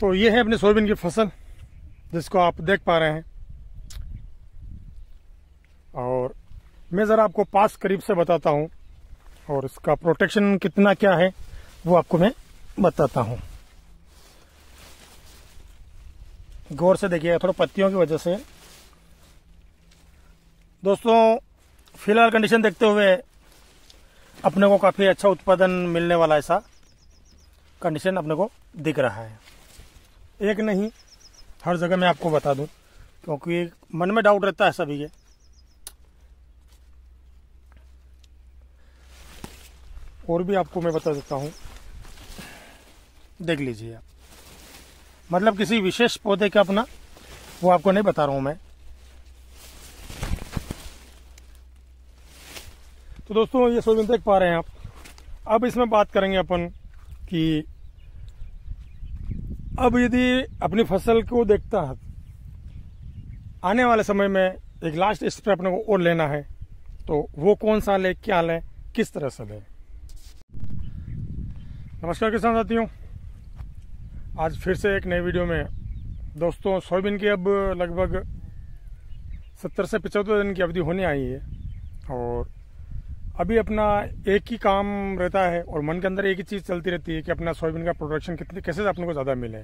तो ये है अपने सोयाबीन की फसल जिसको आप देख पा रहे हैं और मैं ज़रा आपको पास करीब से बताता हूँ और इसका प्रोटेक्शन कितना क्या है वो आपको मैं बताता हूँ गौर से देखिए थोड़ा पत्तियों की वजह से दोस्तों फिलहाल कंडीशन देखते हुए अपने को काफ़ी अच्छा उत्पादन मिलने वाला ऐसा कंडीशन अपने को दिख रहा है एक नहीं हर जगह मैं आपको बता दूं क्योंकि मन में डाउट रहता है सभी के और भी आपको मैं बता देता हूँ देख लीजिए आप मतलब किसी विशेष पौधे का अपना वो आपको नहीं बता रहा हूँ मैं तो दोस्तों ये सोच देख पा रहे हैं आप अब इसमें बात करेंगे अपन कि अब यदि अपनी फसल को देखता है आने वाले समय में एक लास्ट स्प्रे अपने को और लेना है तो वो कौन सा लें क्या लें किस तरह से लें नमस्कार किसान साथियों आज फिर से एक नई वीडियो में दोस्तों सोयाबीन की अब लगभग सत्तर से पचहत्तर दिन की अवधि होने आई है और अभी अपना एक ही काम रहता है और मन के अंदर एक ही चीज़ चलती रहती है कि अपना सोयाबीन का प्रोडक्शन कितने कैसे अपने को ज़्यादा मिले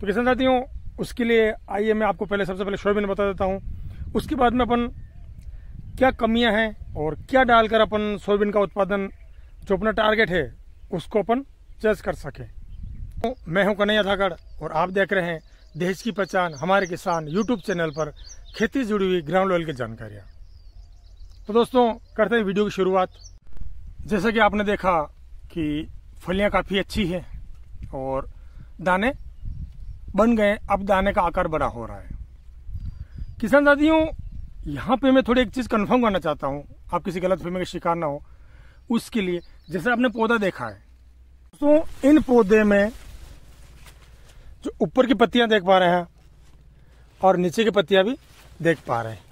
तो किसान साथियों उसके लिए आइए मैं आपको पहले सबसे पहले सोयाबीन बता देता हूँ उसके बाद में अपन क्या कमियाँ हैं और क्या डालकर अपन सोयाबीन का उत्पादन जो अपना टारगेट है उसको अपन जज कर सकें तो मैं हूं कन्हैया धाकड़ और आप देख रहे हैं देश की पहचान हमारे किसान यूट्यूब चैनल पर खेती से जुड़ी हुई ग्राउंड लेवल की जानकारियाँ तो दोस्तों करते हैं वीडियो की शुरुआत जैसा कि आपने देखा कि फलियाँ काफ़ी अच्छी हैं और दाने बन गए अब दाने का आकार बड़ा हो रहा है किसान साथियों यहाँ पे मैं थोड़ी एक चीज़ कन्फर्म करना चाहता हूँ आप किसी गलत फहमी का शिकार ना हो उसके लिए जैसे आपने पौधा देखा है दोस्तों इन पौधे में जो ऊपर की पत्तियाँ देख पा रहे हैं और नीचे की पत्तियाँ भी देख पा रहे हैं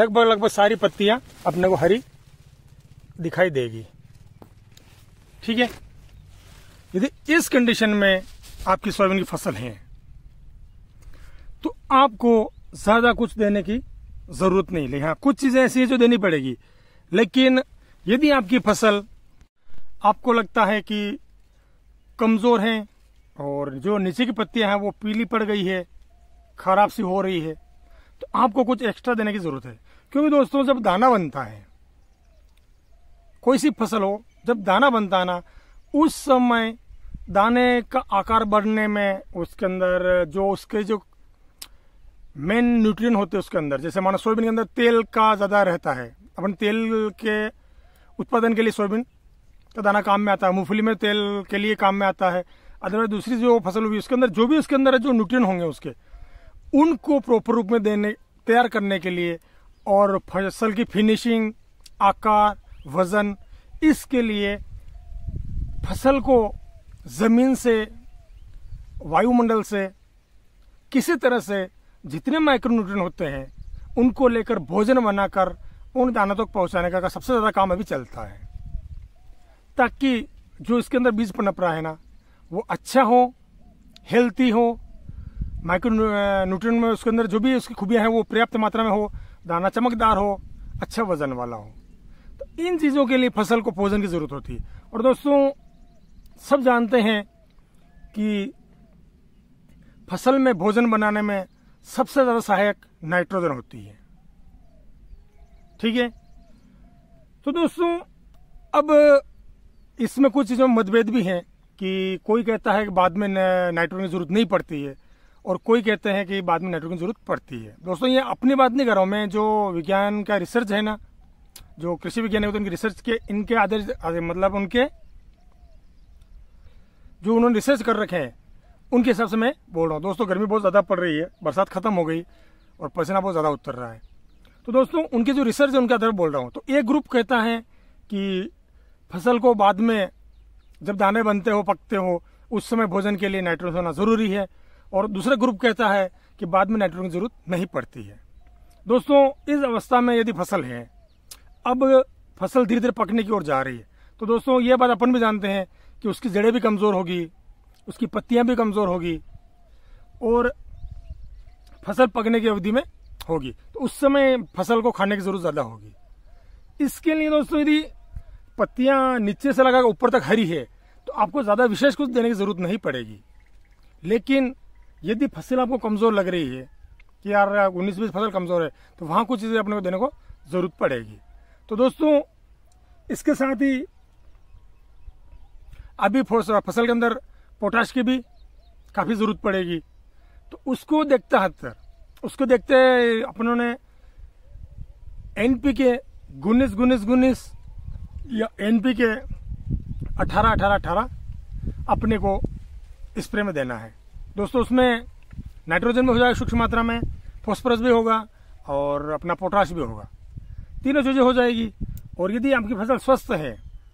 लगभग लगभग सारी पत्तियां अपने को हरी दिखाई देगी ठीक है यदि इस कंडीशन में आपकी सोयाबीन की फसल है तो आपको ज्यादा कुछ देने की जरूरत नहीं लेकिन हाँ, कुछ चीजें ऐसी है जो देनी पड़ेगी लेकिन यदि आपकी फसल आपको लगता है कि कमजोर है और जो नीचे की पत्तियां हैं वो पीली पड़ गई है खराब सी हो रही है तो आपको कुछ एक्स्ट्रा देने की जरूरत है क्योंकि दोस्तों जब दाना बनता है कोई सी फसल हो जब दाना बनता है ना उस समय दाने का आकार बढ़ने में उसके अंदर जो उसके जो मेन न्यूट्रिएंट होते हैं उसके अंदर जैसे मानो सोयाबीन के अंदर तेल का ज़्यादा रहता है अपन तेल के उत्पादन के लिए सोयाबीन का दाना काम में आता है मूंगफली में तेल के लिए काम में आता है अदरवाइज दूसरी जो फसल हुई उसके अंदर जो भी उसके अंदर जो न्यूट्रिएंट होंगे उसके उनको प्रॉपर रूप में देने तैयार करने के लिए और फसल की फिनिशिंग आकार वजन इसके लिए फसल को ज़मीन से वायुमंडल से किसी तरह से जितने माइक्रोन्यूट्रन होते हैं उनको लेकर भोजन बनाकर उन दानों तक पहुंचाने का, का सबसे ज़्यादा काम अभी चलता है ताकि जो इसके अंदर बीज पनप रहा है ना वो अच्छा हो हेल्थी हो माइक्रो न्यूट्रन में उसके अंदर जो भी उसकी खूबियाँ हैं वो पर्याप्त मात्रा में हो दाना चमकदार हो अच्छा वजन वाला हो तो इन चीज़ों के लिए फसल को भोजन की ज़रूरत होती है और दोस्तों सब जानते हैं कि फसल में भोजन बनाने में सबसे ज़्यादा सहायक नाइट्रोजन होती है ठीक है तो दोस्तों अब इसमें कुछ चीज़ों में मतभेद भी हैं कि कोई कहता है कि बाद में नाइट्रोजन की जरूरत नहीं पड़ती है और कोई कहते हैं कि बाद में नेटवर्क की जरूरत पड़ती है दोस्तों ये अपनी बात नहीं कर रहा हूँ मैं जो विज्ञान का रिसर्च है ना जो कृषि विज्ञान है तो उनकी रिसर्च के इनके आधार मतलब उनके जो उन्होंने रिसर्च कर रखे हैं उनके हिसाब से मैं बोल रहा हूँ दोस्तों गर्मी बहुत ज़्यादा पड़ रही है बरसात खत्म हो गई और पसीना बहुत ज़्यादा उतर रहा है तो दोस्तों उनकी जो रिसर्च है उनके आधार बोल रहा हूँ तो एक ग्रुप कहता है कि फसल को बाद में जब दाने बनते हो पकते हो उस समय भोजन के लिए नाइट्रोजन होना ज़रूरी है और दूसरा ग्रुप कहता है कि बाद में नाइट्रोजन की जरूरत नहीं पड़ती है दोस्तों इस अवस्था में यदि फसल है अब फसल धीरे धीरे पकने की ओर जा रही है तो दोस्तों ये बात अपन भी जानते हैं कि उसकी जड़ें भी कमज़ोर होगी उसकी पत्तियां भी कमज़ोर होगी और फसल पकने की अवधि में होगी तो उस समय फसल को खाने की जरूरत ज़्यादा होगी इसके लिए दोस्तों यदि पत्तियाँ नीचे से लगाकर ऊपर तक हरी है तो आपको ज़्यादा विशेष कुछ देने की ज़रूरत नहीं पड़ेगी लेकिन यदि फसल आपको कमज़ोर लग रही है कि यार उन्नीस बीस फसल कमज़ोर है तो वहाँ कुछ चीज़ें अपने को देने को ज़रूरत पड़ेगी तो दोस्तों इसके साथ ही अभी फसल के अंदर पोटाश की भी काफ़ी ज़रूरत पड़ेगी तो उसको देखते हद उसको देखते अपनों ने एन पी के गुनीस गुनीस गुनीस या एन पी के अठारह अठारह अठारह अपने को स्प्रे में देना है दोस्तों उसमें नाइट्रोजन भी हो जाएगा सूक्ष्म मात्रा में फॉस्फोरस भी होगा और अपना पोटाश भी होगा तीनों चीज़ें हो जाएगी और यदि आपकी फसल स्वस्थ है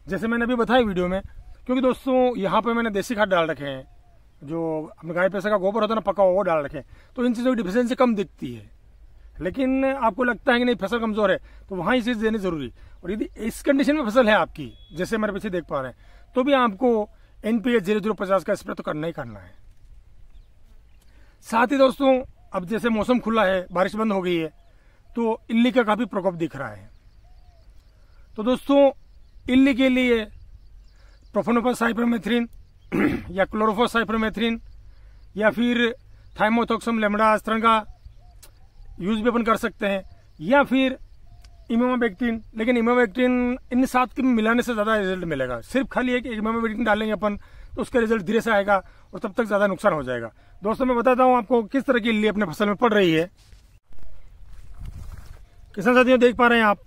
जैसे मैंने अभी बताया वीडियो में क्योंकि दोस्तों यहाँ पर मैंने देसी खाद डाल रखे हैं जो अपने गाय पैसे का गोबर होता है ना पका हुआ वो डाल रखे हैं तो इन चीज़ों की डिफिशेंसी कम दिखती है लेकिन आपको लगता है कि नहीं फसल कमज़ोर है तो वहाँ ये चीज़ देनी ज़रूरी और यदि इस कंडीशन में फसल है आपकी जैसे मेरे पीछे देख पा रहे हैं तो भी आपको एन पी जीरो जीरो पचास का स्प्रे तो करना ही करना है साथ ही दोस्तों अब जैसे मौसम खुला है बारिश बंद हो गई है तो इल्ली का काफ़ी प्रकोप दिख रहा है तो दोस्तों इल्ली के लिए प्रोफोनोफस साइपरमेथ्रिन या क्लोरोफोस साइपरमेथ्रिन या फिर थाइमोथोक्सम लेमडा अस्त्रंगा यूज भी अपन कर सकते हैं या फिर इमोमोबेक्टिन लेकिन इमोबेक्टिन इन सात के मिलाने से ज़्यादा रिजल्ट मिलेगा सिर्फ खाली एक इमोमोबेक्टिन डालेंगे अपन तो उसका रिजल्ट धीरे से आएगा और तब तक ज़्यादा नुकसान हो जाएगा दोस्तों मैं बताता हूँ आपको किस तरह की इली अपने फसल में पड़ रही है किसान साथियों देख पा रहे हैं आप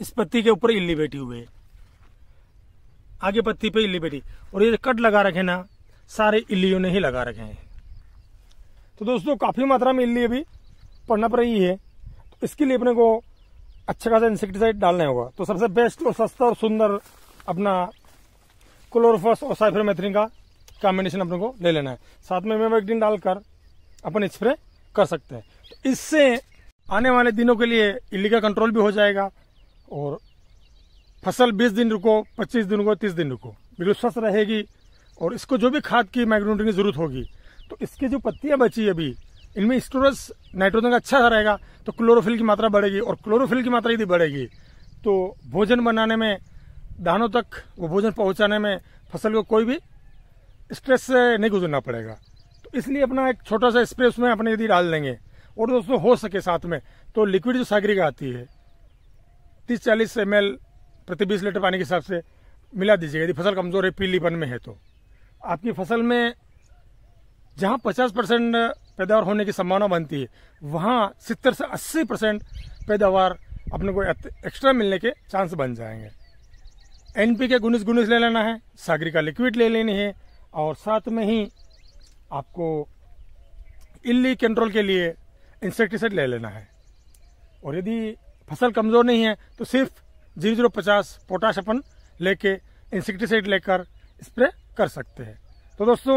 इस पत्ती के ऊपर इल्ली बैठी हुई है आगे पत्ती पे इल्ली बैठी और ये कट लगा रखे ना सारे इल्लियों ने ही लगा रखे हैं तो दोस्तों काफ़ी मात्रा में इल्ली अभी पड़ना पड़ रही है इसके लिए अपने को अच्छा खासा इंसेक्टिसाइड डालना होगा तो सबसे बेस्ट और सस्ता और सुंदर अपना क्लोरोफस और साइफ्रोमेथ्रिन का कॉम्बिनेशन अपने को ले लेना है साथ में मेवाइक्टिन डालकर अपन स्प्रे कर सकते हैं तो इससे आने वाले दिनों के लिए इली का कंट्रोल भी हो जाएगा और फसल 20 दिन रुको 25 दिन रुको 30 दिन रुको बिल्कुल स्वस्थ रहेगी और इसको जो भी खाद की माइक्रोन्यूट्रिय की जरूरत होगी तो इसकी जो पत्तियां बची अभी इनमें स्टोरेज नाइट्रोजन का अच्छा रहेगा तो क्लोरोफिल की मात्रा बढ़ेगी और क्लोरोफिल की मात्रा यदि बढ़ेगी तो भोजन बनाने में दानों तक वो भोजन पहुंचाने में फसल को कोई भी स्ट्रेस से नहीं गुजरना पड़ेगा तो इसलिए अपना एक छोटा सा स्प्रे उसमें अपने यदि डाल देंगे और दोस्तों हो सके साथ में तो लिक्विड जो सागरी का आती है तीस चालीस एम प्रति बीस लीटर पानी के हिसाब से मिला दीजिएगा यदि फसल कमज़ोर है पीलीपन में है तो आपकी फसल में जहाँ 50 परसेंट पैदावार होने की संभावना बनती है वहाँ सितर से 80 परसेंट पैदावार अपने को एक्स्ट्रा मिलने के चांस बन जाएंगे एन पी के गुनिस गुनिस ले लेना है सागरी का लिक्विड ले लेनी है और साथ में ही आपको इल्ली कंट्रोल के लिए इंसेक्टिसाइड ले लेना है और यदि फसल कमज़ोर नहीं है तो सिर्फ जीरो जीरो पचास पोटाश अपन लेके इंसेक्टिसाइड लेकर स्प्रे कर सकते हैं तो दोस्तों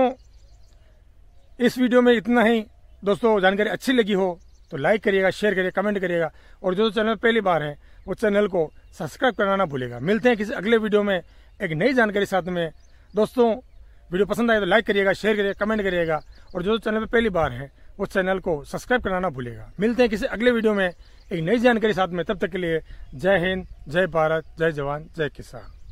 इस वीडियो में इतना ही दोस्तों जानकारी अच्छी लगी हो तो लाइक करिएगा शेयर करिएगा कमेंट करिएगा और जो चैनल पहली बार है वो चैनल को सब्सक्राइब करना ना भूलेगा मिलते हैं किसी अगले वीडियो में एक नई जानकारी साथ में दोस्तों वीडियो पसंद आए तो लाइक करिएगा शेयर करिएगा कमेंट करिएगा और जो चैनल पर पहली बार है उस चैनल को सब्सक्राइब करना ना भूलेगा मिलते हैं किसी अगले वीडियो में एक नई जानकारी साथ में तब तक के लिए जय हिंद जय भारत जय जवान जय किसान